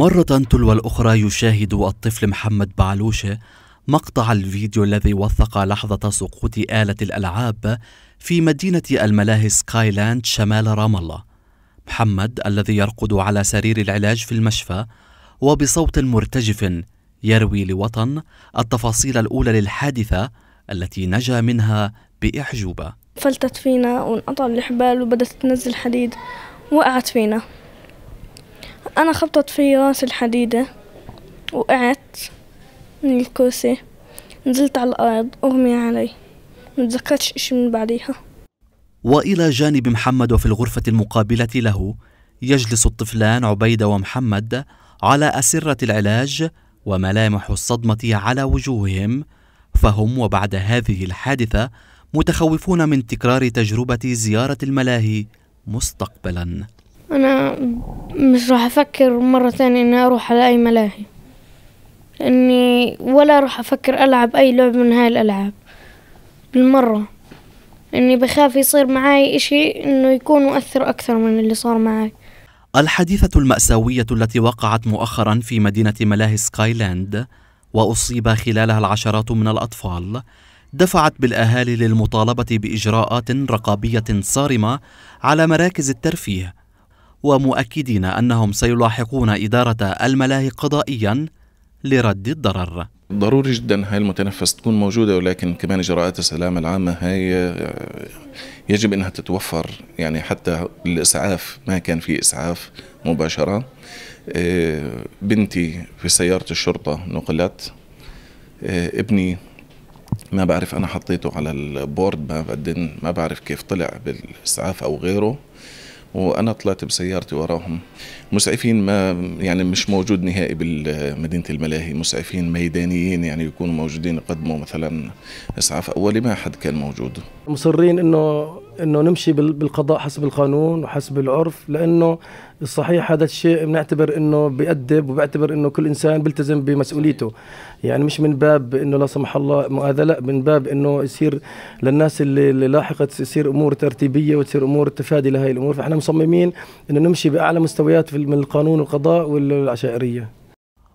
مرة تلو الأخرى يشاهد الطفل محمد بعلوشة مقطع الفيديو الذي وثق لحظة سقوط آلة الألعاب في مدينة الملاهي سكايلاند شمال رام الله. محمد الذي يرقد على سرير العلاج في المشفى وبصوت مرتجف يروي لوطن التفاصيل الأولى للحادثة التي نجا منها بإعجوبة. فلتت فينا وانقطع الحبال وبدت تنزل حديد وقعت فينا. أنا خبطت في راس الحديدة وقعت من الكرسي نزلت على الأرض أغمي علي تذكرتش إشي من بعديها وإلى جانب محمد وفي الغرفة المقابلة له يجلس الطفلان عبيدة ومحمد على أسرة العلاج وملامح الصدمة على وجوههم فهم وبعد هذه الحادثة متخوفون من تكرار تجربة زيارة الملاهي مستقبلا أنا مش راح أفكر مرة ثانية إني أروح على أي ملاهي إني ولا راح أفكر ألعب أي لعبة من هاي الألعاب بالمرة إني بخاف يصير معاي إشي إنه يكون مؤثر أكثر من اللي صار معاي الحادثة المأساوية التي وقعت مؤخرا في مدينة ملاهي سكايلاند وأصيب خلالها العشرات من الأطفال دفعت بالأهالي للمطالبة بإجراءات رقابية صارمة على مراكز الترفيه ومؤكدين أنهم سيلاحقون إدارة الملاهي قضائيا لرد الضرر ضروري جدا هاي المتنفس تكون موجودة ولكن كمان إجراءات السلامة العامة هاي آه، يجب أنها تتوفر يعني حتى الإسعاف ما كان في إسعاف مباشرة آه، بنتي في سيارة الشرطة نقلت آه، ابني ما بعرف أنا حطيته على البورد ما ما بعرف كيف طلع بالإسعاف أو غيره وانا طلعت بسيارتي وراهم مسعفين ما يعني مش موجود نهائي بمدينه الملاهي مسعفين ميدانيين يعني يكونوا موجودين يقدموا مثلا اسعاف اولي ما حد كان موجود مصرين انه انه نمشي بالقضاء حسب القانون وحسب العرف لانه الصحيح هذا الشيء بنعتبر انه بيأدب وبعتبر انه كل انسان بيلتزم بمسؤوليته يعني مش من باب انه لا سمح الله مؤاذة لا من باب انه يصير للناس اللي, اللي لاحقه تصير امور ترتيبيه وتصير امور تفادي لهي الامور فاحنا مصممين انه نمشي باعلى مستويات من القانون والقضاء والعشائريه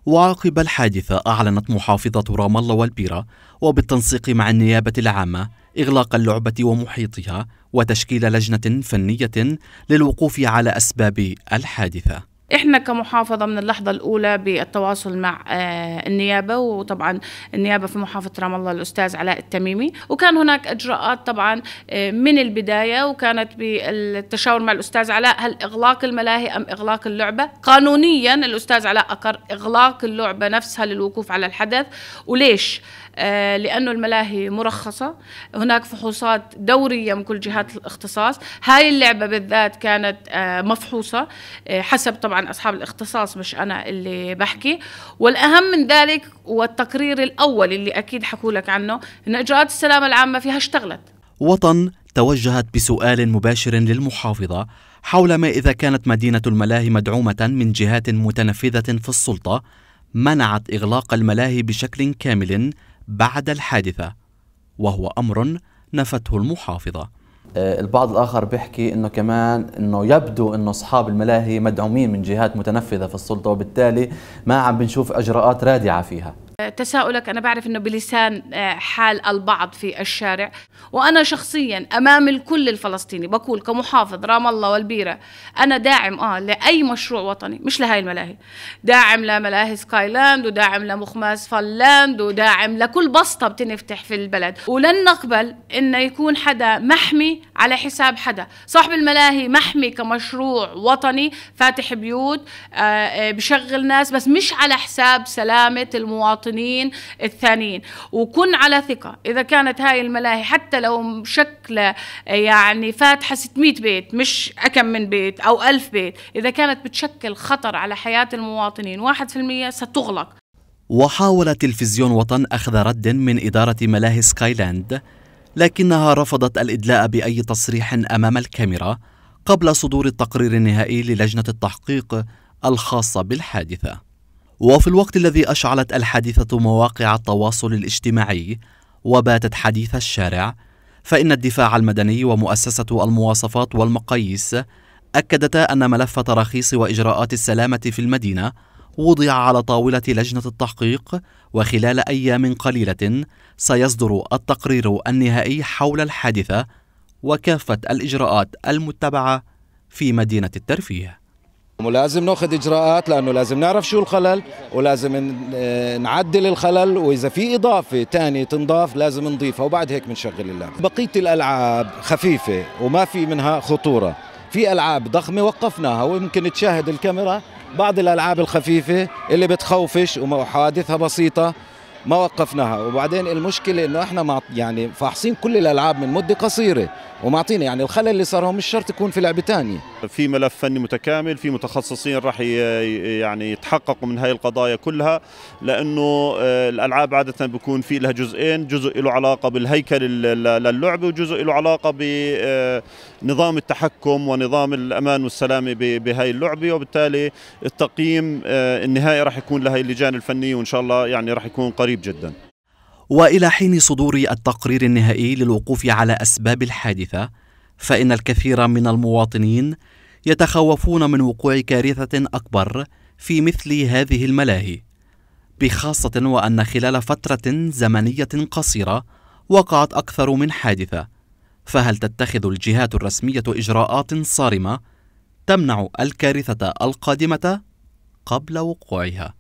وعقب الحادثة أعلنت محافظة رام الله والبيرة وبالتنسيق مع النيابة العامة إغلاق اللعبة ومحيطها وتشكيل لجنة فنية للوقوف على أسباب الحادثة احنا كمحافظة من اللحظة الأولى بالتواصل مع آه، النيابة وطبعا النيابة في محافظة رام الله الأستاذ علاء التميمي وكان هناك إجراءات طبعا آه، من البداية وكانت بالتشاور مع الأستاذ علاء هل إغلاق الملاهي أم إغلاق اللعبة قانونيا الأستاذ علاء أقر إغلاق اللعبة نفسها للوقوف على الحدث وليش آه، لأنه الملاهي مرخصة هناك فحوصات دورية من كل جهات الاختصاص هاي اللعبة بالذات كانت آه، مفحوصة آه، حسب طبعا أصحاب الاختصاص مش أنا اللي بحكي والأهم من ذلك والتقرير الأول اللي أكيد حكوا لك عنه أن إجراءات السلامة العامة فيها اشتغلت وطن توجهت بسؤال مباشر للمحافظة حول ما إذا كانت مدينة الملاهي مدعومة من جهات متنفذة في السلطة منعت إغلاق الملاهي بشكل كامل بعد الحادثة وهو أمر نفته المحافظة آه، البعض الآخر بيحكي أنه كمان أنه يبدو أنه أصحاب الملاهي مدعومين من جهات متنفذة في السلطة وبالتالي ما عم بنشوف إجراءات رادعة فيها تساؤلك أنا بعرف أنه بلسان آه، حال البعض في الشارع وأنا شخصيا أمام الكل الفلسطيني بقول كمحافظ رام الله والبيرة أنا داعم آه لأي مشروع وطني مش لهاي الملاهي داعم لملاهي سكايلاند وداعم لمخماس فلاند وداعم لكل بسطة بتنفتح في البلد ولن نقبل أن يكون حدا محمي على حساب حدا صاحب الملاهي محمي كمشروع وطني فاتح بيوت آه، آه، بشغل ناس بس مش على حساب سلامة المواطن المواطنين الثانيين وكن على ثقة إذا كانت هاي الملاهي حتى لو مشكلة يعني فاتحة 600 بيت مش أكم من بيت أو ألف بيت إذا كانت بتشكل خطر على حياة المواطنين 1% ستغلق وحاول تلفزيون وطن أخذ رد من إدارة ملاهي سكايلاند لكنها رفضت الإدلاء بأي تصريح أمام الكاميرا قبل صدور التقرير النهائي للجنة التحقيق الخاصة بالحادثة وفي الوقت الذي أشعلت الحادثة مواقع التواصل الاجتماعي وباتت حديث الشارع فإن الدفاع المدني ومؤسسة المواصفات والمقاييس أكدتا أن ملف تراخيص وإجراءات السلامة في المدينة وضع على طاولة لجنة التحقيق وخلال أيام قليلة سيصدر التقرير النهائي حول الحادثة وكافة الإجراءات المتبعة في مدينة الترفيه ولازم ناخذ اجراءات لانه لازم نعرف شو الخلل ولازم آه، نعدل الخلل واذا في اضافه ثانيه تنضاف لازم نضيفها وبعد هيك بنشغل اللعبه بقيه الالعاب خفيفه وما في منها خطوره في العاب ضخمه وقفناها ويمكن تشاهد الكاميرا بعض الالعاب الخفيفه اللي بتخوفش وحوادثها بسيطه ما وقفناها وبعدين المشكله انه احنا مع يعني فاحصين كل الالعاب من مده قصيره ومعطينا يعني الخلل اللي صار هو مش شرط يكون في لعبه ثانيه في ملف فني متكامل في متخصصين راح يعني يتحققوا من هاي القضايا كلها لانه آه، الالعاب عاده بيكون في لها جزئين جزء له علاقه بالهيكل للعبه وجزء له علاقه بنظام آه، التحكم ونظام الامان والسلامه بهاي اللعبه وبالتالي التقييم آه، النهائي راح يكون لهي اللجان الفنيه وان شاء الله يعني راح يكون قريب قريب جدا والى حين صدور التقرير النهائي للوقوف على اسباب الحادثه فان الكثير من المواطنين يتخوفون من وقوع كارثه اكبر في مثل هذه الملاهي بخاصه وان خلال فتره زمنيه قصيره وقعت اكثر من حادثه فهل تتخذ الجهات الرسميه اجراءات صارمه تمنع الكارثه القادمه قبل وقوعها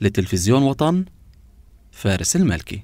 لتلفزيون وطن فارس المالكي